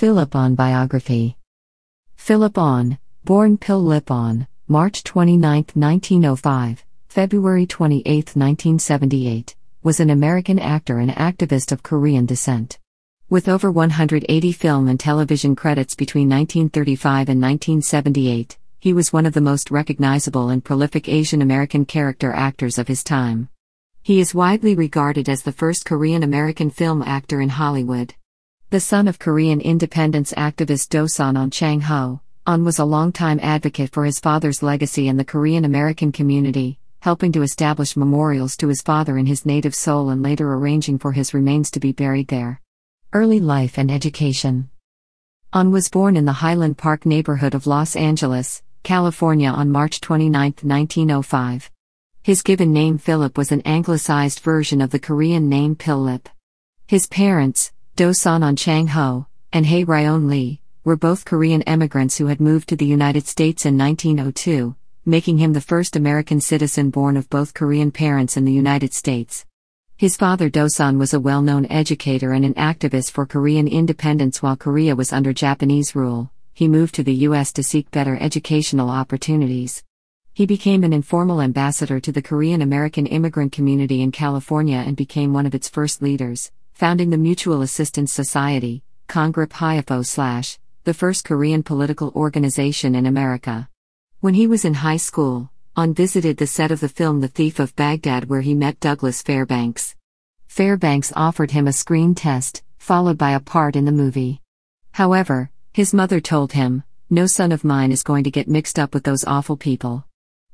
Philip On Biography Philip On, born Pil On, March 29, 1905, February 28, 1978, was an American actor and activist of Korean descent. With over 180 film and television credits between 1935 and 1978, he was one of the most recognizable and prolific Asian American character actors of his time. He is widely regarded as the first Korean American film actor in Hollywood the son of Korean independence activist Do San on Chang Ho. On was a longtime advocate for his father's legacy in the Korean American community, helping to establish memorials to his father in his native Seoul and later arranging for his remains to be buried there. Early life and education. On was born in the Highland Park neighborhood of Los Angeles, California on March 29, 1905. His given name Philip was an anglicized version of the Korean name Pillip. His parents, do on Chang Ho, and Hae Ryeon Lee, were both Korean immigrants who had moved to the United States in 1902, making him the first American citizen born of both Korean parents in the United States. His father Dosan was a well-known educator and an activist for Korean independence while Korea was under Japanese rule. He moved to the U.S. to seek better educational opportunities. He became an informal ambassador to the Korean American immigrant community in California and became one of its first leaders founding the Mutual Assistance Society, Congrip Hyapo, slash, the first Korean political organization in America. When he was in high school, On visited the set of the film The Thief of Baghdad where he met Douglas Fairbanks. Fairbanks offered him a screen test, followed by a part in the movie. However, his mother told him, No son of mine is going to get mixed up with those awful people.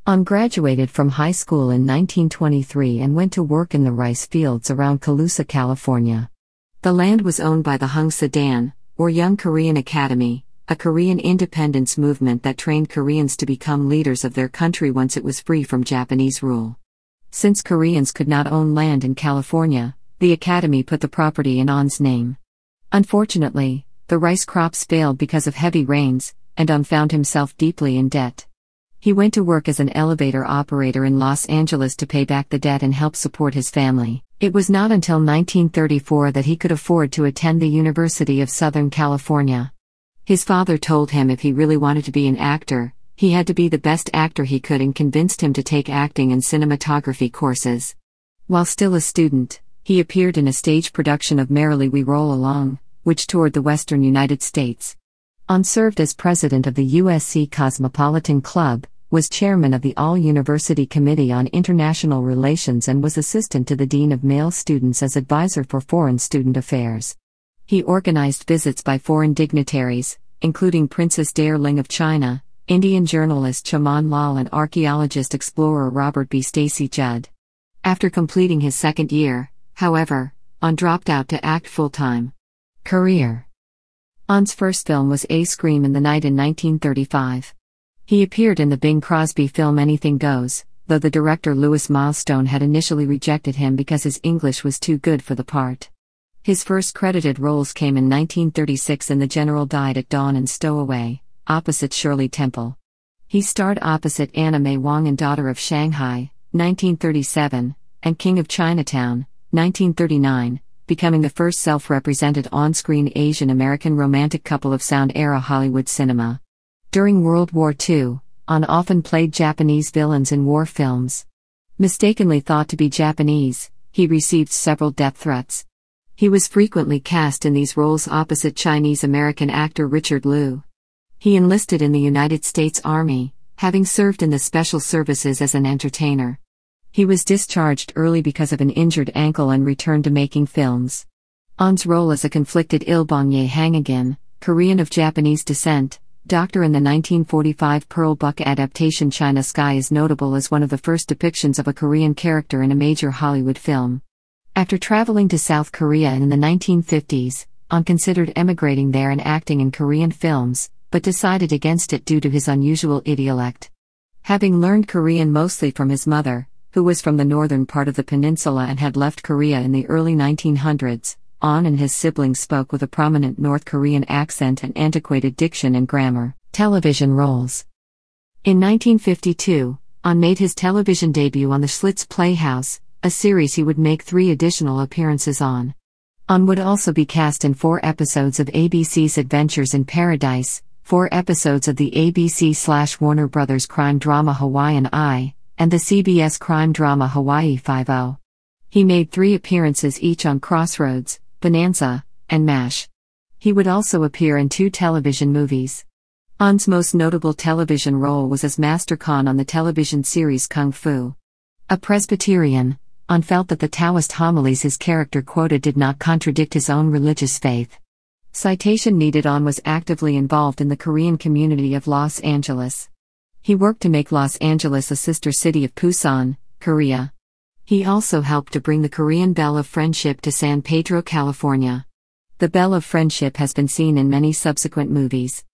On graduated from high school in 1923 and went to work in the rice fields around Calusa, California. The land was owned by the Hung Sedan, or Young Korean Academy, a Korean independence movement that trained Koreans to become leaders of their country once it was free from Japanese rule. Since Koreans could not own land in California, the Academy put the property in On's name. Unfortunately, the rice crops failed because of heavy rains, and On found himself deeply in debt. He went to work as an elevator operator in Los Angeles to pay back the debt and help support his family. It was not until 1934 that he could afford to attend the University of Southern California. His father told him if he really wanted to be an actor, he had to be the best actor he could and convinced him to take acting and cinematography courses. While still a student, he appeared in a stage production of Merrily We Roll Along, which toured the western United States. On served as president of the USC Cosmopolitan Club, was chairman of the All University Committee on International Relations and was assistant to the Dean of Male Students as advisor for foreign student affairs. He organized visits by foreign dignitaries, including Princess Darling of China, Indian journalist Chaman Lal, and archaeologist explorer Robert B. Stacy Judd. After completing his second year, however, on dropped out to act full time. Career Ann's first film was A Scream in the Night in 1935. He appeared in the Bing Crosby film Anything Goes, though the director Lewis Milestone had initially rejected him because his English was too good for the part. His first credited roles came in 1936 in The General Died at Dawn and Stowaway, opposite Shirley Temple. He starred opposite Anna May Wong in Daughter of Shanghai, 1937, and King of Chinatown, 1939, becoming the first self represented on screen Asian American romantic couple of sound era Hollywood cinema. During World War II, An often played Japanese villains in war films. Mistakenly thought to be Japanese, he received several death threats. He was frequently cast in these roles opposite Chinese American actor Richard Liu. He enlisted in the United States Army, having served in the special services as an entertainer. He was discharged early because of an injured ankle and returned to making films. On's role as a conflicted Ilbongye Hangagin, Korean of Japanese descent, doctor in the 1945 Pearl Buck adaptation China Sky is notable as one of the first depictions of a Korean character in a major Hollywood film. After traveling to South Korea in the 1950s, On considered emigrating there and acting in Korean films, but decided against it due to his unusual idiolect. Having learned Korean mostly from his mother, who was from the northern part of the peninsula and had left Korea in the early 1900s, On and his siblings spoke with a prominent North Korean accent and antiquated diction and grammar. Television roles. In 1952, On made his television debut on the Schlitz Playhouse, a series he would make three additional appearances on. On would also be cast in four episodes of ABC's Adventures in Paradise, four episodes of the ABC slash Warner Brothers crime drama Hawaiian Eye, and the CBS crime drama Hawaii Five-O. He made three appearances each on Crossroads, Bonanza, and MASH. He would also appear in two television movies. An's most notable television role was as Master Khan on the television series Kung Fu. A Presbyterian, An felt that the Taoist homilies his character quoted did not contradict his own religious faith. Citation needed On was actively involved in the Korean community of Los Angeles. He worked to make Los Angeles a sister city of Pusan, Korea. He also helped to bring the Korean Bell of Friendship to San Pedro, California. The Bell of Friendship has been seen in many subsequent movies.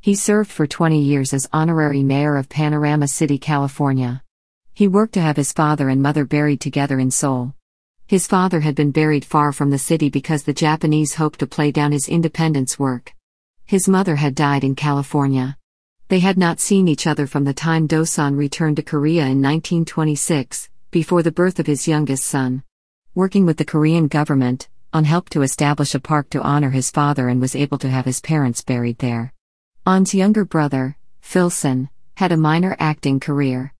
He served for 20 years as honorary mayor of Panorama City, California. He worked to have his father and mother buried together in Seoul. His father had been buried far from the city because the Japanese hoped to play down his independence work. His mother had died in California. They had not seen each other from the time Dosan returned to Korea in 1926, before the birth of his youngest son. Working with the Korean government, On helped to establish a park to honor his father and was able to have his parents buried there. On's younger brother, Philson, had a minor acting career.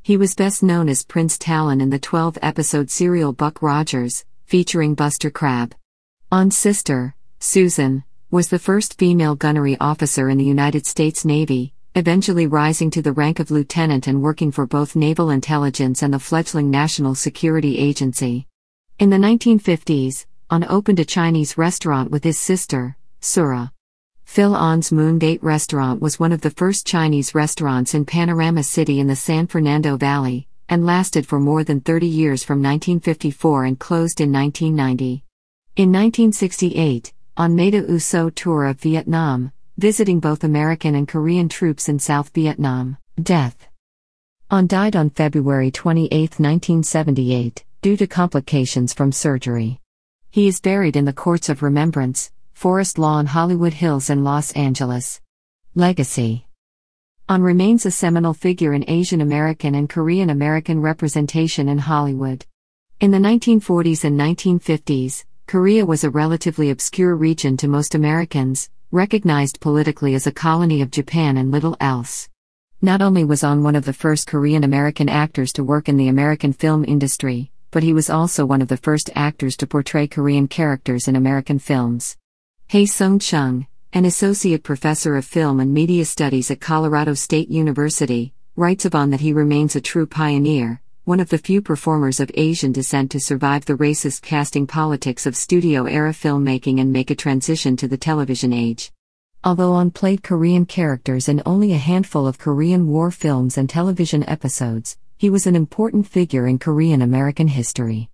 He was best known as Prince Talon in the 12 episode serial Buck Rogers, featuring Buster Crabbe. On's sister, Susan, was the first female gunnery officer in the United States Navy, eventually rising to the rank of lieutenant and working for both Naval Intelligence and the fledgling National Security Agency. In the 1950s, On opened a Chinese restaurant with his sister, Sura. Phil On's Moongate restaurant was one of the first Chinese restaurants in Panorama City in the San Fernando Valley, and lasted for more than 30 years from 1954 and closed in 1990. In 1968, on made a USO tour of Vietnam, visiting both American and Korean troops in South Vietnam. Death. On died on February 28, 1978, due to complications from surgery. He is buried in the Courts of Remembrance, Forest Lawn Hollywood Hills in Los Angeles. Legacy. On remains a seminal figure in Asian American and Korean American representation in Hollywood. In the 1940s and 1950s, Korea was a relatively obscure region to most Americans, recognized politically as a colony of Japan and little else. Not only was On one of the first Korean American actors to work in the American film industry, but he was also one of the first actors to portray Korean characters in American films. Hae Sung Chung, an associate professor of film and media studies at Colorado State University, writes of On that he remains a true pioneer, one of the few performers of Asian descent to survive the racist casting politics of studio era filmmaking and make a transition to the television age. Although On played Korean characters in only a handful of Korean War films and television episodes, he was an important figure in Korean American history.